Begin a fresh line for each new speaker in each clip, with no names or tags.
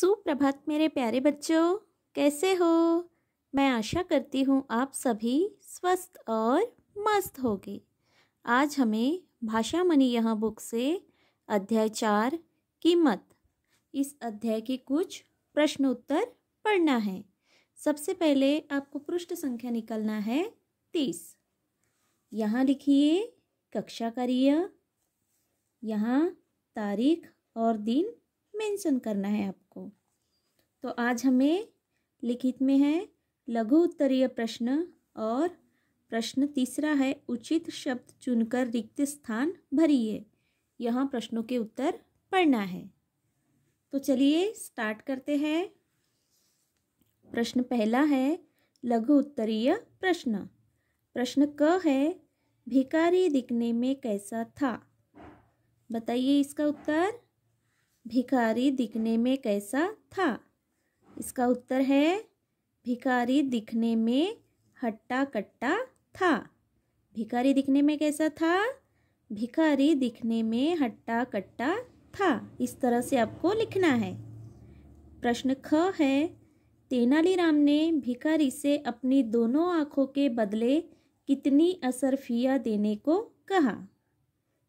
सुप्रभात मेरे प्यारे बच्चों कैसे हो मैं आशा करती हूँ आप सभी स्वस्थ और मस्त होगे आज हमें भाषा मनी यहाँ बुक से अध्याय चार कीमत इस अध्याय के कुछ प्रश्न उत्तर पढ़ना है सबसे पहले आपको पृष्ठ संख्या निकलना है तीस यहाँ लिखिए कक्षा कार्य यहाँ तारीख और दिन मेंशन करना है आपको तो आज हमें लिखित में है लघु उत्तरीय प्रश्न और प्रश्न तीसरा है उचित शब्द चुनकर रिक्त स्थान भरिए यहाँ प्रश्नों के उत्तर पढ़ना है तो चलिए स्टार्ट करते हैं प्रश्न पहला है लघु उत्तरीय प्रश्न प्रश्न क है भिकारी दिखने में कैसा था बताइए इसका उत्तर भिखारी दिखने में कैसा था इसका उत्तर है भिखारी दिखने में हट्टा कट्टा था भिखारी दिखने में कैसा था भिखारी दिखने में हट्टा कट्टा था इस तरह से आपको लिखना है प्रश्न ख है तेनालीराम ने भिखारी से अपनी दोनों आँखों के बदले कितनी असरफिया देने को कहा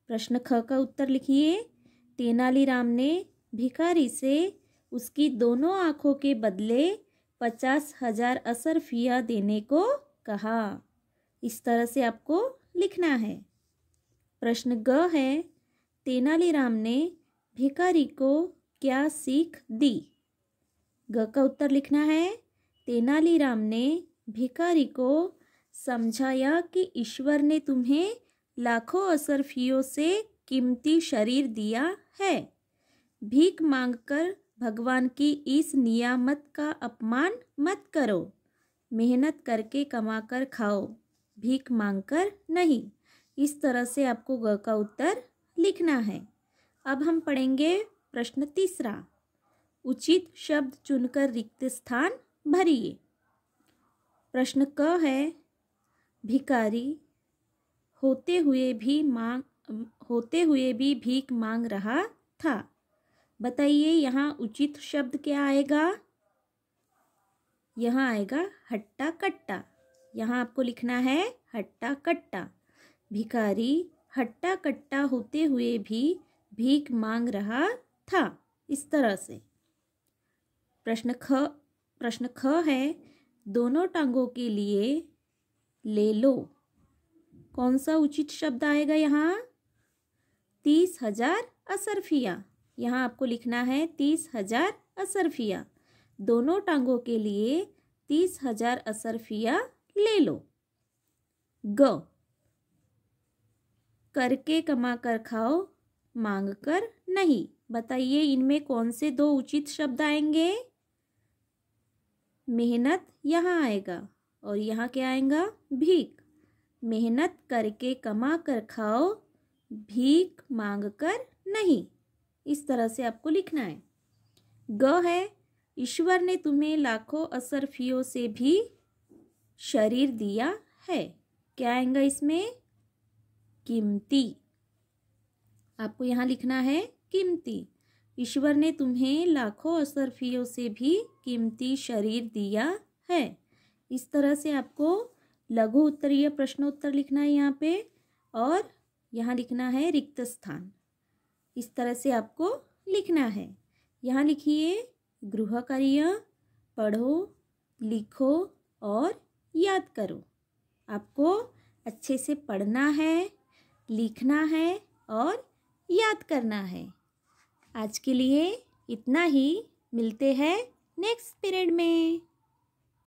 प्रश्न ख का उत्तर लिखिए तेनालीराम ने भिखारी से उसकी दोनों आँखों के बदले पचास हजार असरफिया देने को कहा इस तरह से आपको लिखना है प्रश्न ग है तेनालीराम ने भिखारी को क्या सीख दी ग का उत्तर लिखना है तेनालीराम ने भिखारी को समझाया कि ईश्वर ने तुम्हें लाखों असरफियों से कीमती शरीर दिया है भीख मांगकर भगवान की इस नियामत का अपमान मत करो मेहनत करके कमा कर खाओ भीख मांग कर नहीं इस तरह से आपको ग का उत्तर लिखना है अब हम पढ़ेंगे प्रश्न तीसरा उचित शब्द चुनकर रिक्त स्थान भरिए प्रश्न क है भिकारी होते हुए भी मांग होते हुए भी भीख मांग रहा था बताइए यहाँ उचित शब्द क्या आएगा यहाँ आएगा हट्टा कट्टा यहाँ आपको लिखना है हट्टा कट्टा भिखारी हट्टा कट्टा होते हुए भी भीख मांग रहा था इस तरह से प्रश्न ख प्रश्न ख है दोनों टांगों के लिए ले लो कौन सा उचित शब्द आएगा यहाँ तीस हजार असरफिया यहाँ आपको लिखना है तीस हजार असरफिया दोनों टांगों के लिए तीस हजार असरफिया ले लो ग करके कमा कर खाओ मांग कर नहीं बताइए इनमें कौन से दो उचित शब्द आएंगे मेहनत यहाँ आएगा और यहाँ क्या आएगा भीख मेहनत करके कमा कर खाओ भीख मांग कर नहीं इस तरह से आपको लिखना है ग है ईश्वर ने तुम्हें लाखों असरफियों से भी शरीर दिया है क्या आएगा इसमें कीमती आपको यहाँ लिखना है कीमती ईश्वर ने तुम्हें लाखों असरफियों से भी कीमती शरीर दिया है इस तरह से आपको लघु उत्तरीय प्रश्नोत्तर लिखना है यहाँ पे और यहाँ लिखना है रिक्त स्थान इस तरह से आपको लिखना है यहाँ लिखिए गृह कार्य पढ़ो लिखो और याद करो आपको अच्छे से पढ़ना है लिखना है और याद करना है आज के लिए इतना ही मिलते हैं नेक्स्ट पीरियड में